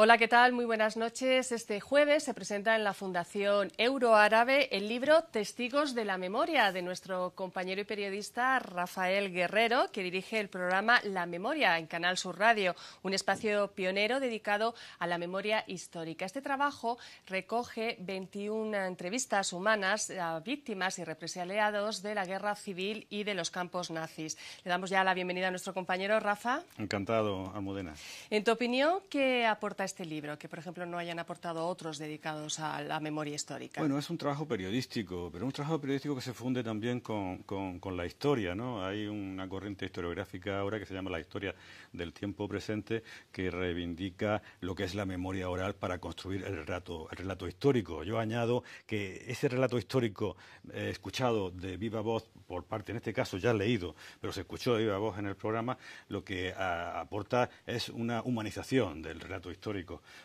Hola, ¿qué tal? Muy buenas noches. Este jueves se presenta en la Fundación Euroárabe el libro Testigos de la Memoria de nuestro compañero y periodista Rafael Guerrero, que dirige el programa La Memoria en Canal Sur Radio, un espacio pionero dedicado a la memoria histórica. Este trabajo recoge 21 entrevistas humanas a víctimas y represaliados de la guerra civil y de los campos nazis. Le damos ya la bienvenida a nuestro compañero Rafa. Encantado, Almudena. En tu opinión, ¿qué aporta este libro, que por ejemplo no hayan aportado otros dedicados a la memoria histórica? Bueno, es un trabajo periodístico, pero un trabajo periodístico que se funde también con, la historia, ¿no? Hay una corriente historiográfica ahora que se llama la historia del tiempo presente que reivindica lo que es la memoria oral para construir el relato, el relato histórico. Yo añado que ese relato histórico eh, escuchado de viva voz por parte, en este caso ya leído, pero se escuchó de viva voz en el programa, lo que aporta es una humanización del relato histórico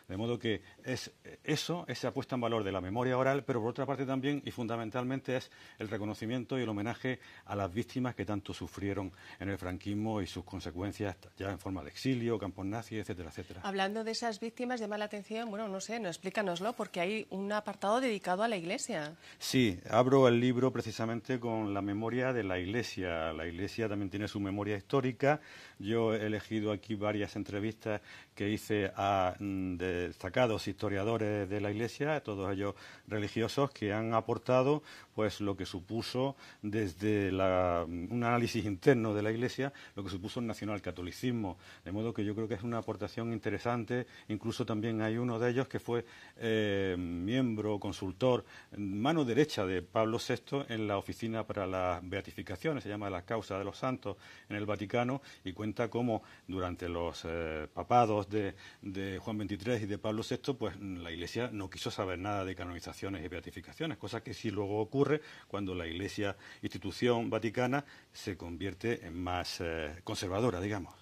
de modo que es eso, esa puesta en valor de la memoria oral, pero por otra parte también y fundamentalmente es el reconocimiento y el homenaje a las víctimas que tanto sufrieron en el franquismo y sus consecuencias ya en forma de exilio, campos nazis, etcétera, etcétera. Hablando de esas víctimas, de mala atención, bueno, no sé, no, explícanoslo, porque hay un apartado dedicado a la Iglesia. Sí, abro el libro precisamente con la memoria de la Iglesia. La Iglesia también tiene su memoria histórica. Yo he elegido aquí varias entrevistas que hice a Mm, destacados historiadores de la Iglesia, todos ellos religiosos, que han aportado pues lo que supuso desde mm, un análisis interno de la Iglesia, lo que supuso el nacionalcatolicismo. De modo que yo creo que es una aportación interesante. Incluso también hay uno de ellos que fue eh, miembro, consultor, mm, mano derecha de Pablo VI en la Oficina para las Beatificaciones, se llama la causa de los Santos en el Vaticano, y cuenta cómo durante los eh, papados de, de Juan XXIII y de Pablo VI, pues la Iglesia no quiso saber nada de canonizaciones y beatificaciones, cosa que sí luego ocurre cuando la Iglesia, institución vaticana, se convierte en más eh, conservadora, digamos.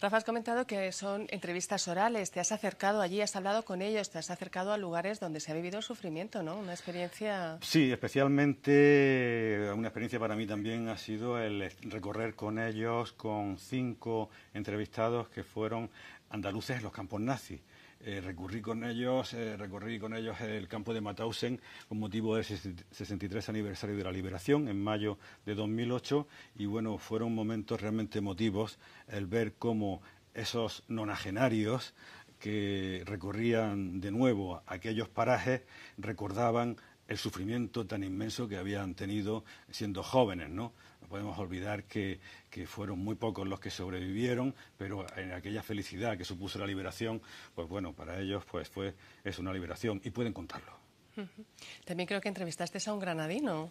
Rafa, has comentado que son entrevistas orales, te has acercado allí, has hablado con ellos, te has acercado a lugares donde se ha vivido sufrimiento, ¿no? Una experiencia... Sí, especialmente una experiencia para mí también ha sido el recorrer con ellos, con cinco entrevistados que fueron andaluces en los campos nazis. Eh, recurrí con ellos, eh, recorrí con ellos el campo de Mauthausen con motivo del 63 aniversario de la liberación en mayo de 2008 y bueno, fueron momentos realmente emotivos el ver cómo esos nonagenarios que recorrían de nuevo aquellos parajes recordaban el sufrimiento tan inmenso que habían tenido siendo jóvenes, ¿no? podemos olvidar que, fueron muy pocos los que sobrevivieron, pero en aquella felicidad que supuso la liberación, pues bueno, para ellos pues fue, es una liberación y pueden contarlo. También creo que entrevistaste a un granadino.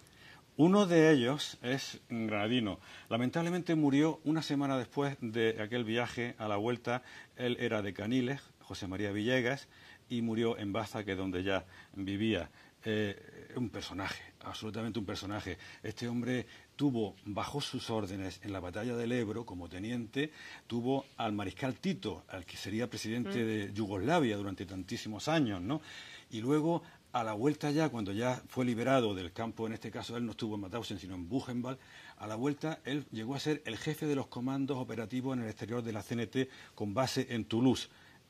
Uno de ellos es un granadino. Lamentablemente murió una semana después de aquel viaje a la vuelta. Él era de Caniles, José María Villegas, y murió en Baza, que es donde ya vivía. Eh, un personaje, absolutamente un personaje. Este hombre tuvo bajo sus órdenes en la batalla del Ebro como teniente, tuvo al mariscal Tito, al que sería presidente mm. de Yugoslavia durante tantísimos años, ¿no? Y luego a la vuelta ya, cuando ya fue liberado del campo, en este caso él no estuvo en Mauthausen, sino en Buchenwald, a la vuelta él llegó a ser el jefe de los comandos operativos en el exterior de la CNT con base en Toulouse.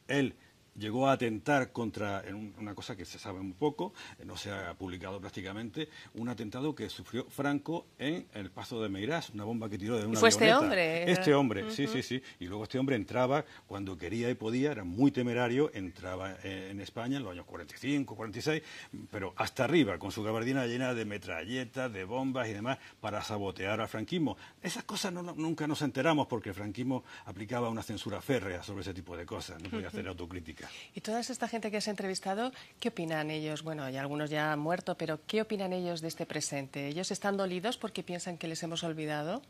Él llegó a atentar contra, en una cosa que se sabe muy poco, eh, no se ha publicado prácticamente, un atentado que sufrió Franco en el paso de Meirás, una bomba que tiró de una ¿Fue este hombre? Este hombre, sí, sí, sí. Y luego este hombre entraba cuando quería y podía, era muy temerario, entraba eh, en España en los años 45, 46, pero hasta arriba, con su gabardina llena de metralletas, de bombas y demás, para sabotear a franquismo. Esas cosas nunca nos enteramos porque el franquismo aplicaba una censura férrea sobre ese tipo de cosas, no podía hacer autocrítica. Y toda esta gente que has entrevistado, ¿qué opinan ellos? Bueno, hay algunos ya han muerto, pero ¿qué opinan ellos de este presente? ¿Ellos están dolidos porque piensan que les hemos olvidado?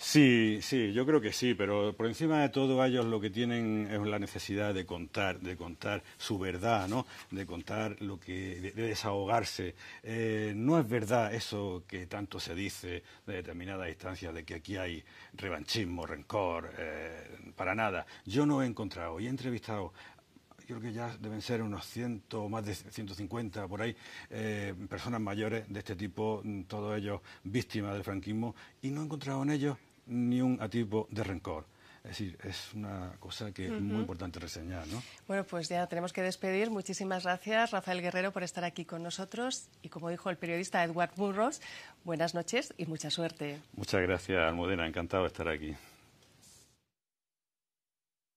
Sí, sí, yo creo que sí, pero por encima de todo ellos lo que tienen es la necesidad de contar, de contar su verdad, ¿no? De contar lo que, de, desahogarse. Eh, no es verdad eso que tanto se dice de determinadas instancias de que aquí hay revanchismo, rencor, eh, para nada. Yo no he encontrado y he entrevistado creo que ya deben ser unos 100 o más de 150 por ahí, eh, personas mayores de este tipo, mm, todos ellos víctimas del franquismo, y no he encontrado en ellos ni un atisbo de rencor. Es decir, es una cosa que es muy importante reseñar, ¿no? Bueno, pues ya tenemos que despedir. Muchísimas gracias, Rafael Guerrero, por estar aquí con nosotros. Y como dijo el periodista Edward Burros, buenas noches y mucha suerte. Muchas gracias, Almudena. Encantado de estar aquí.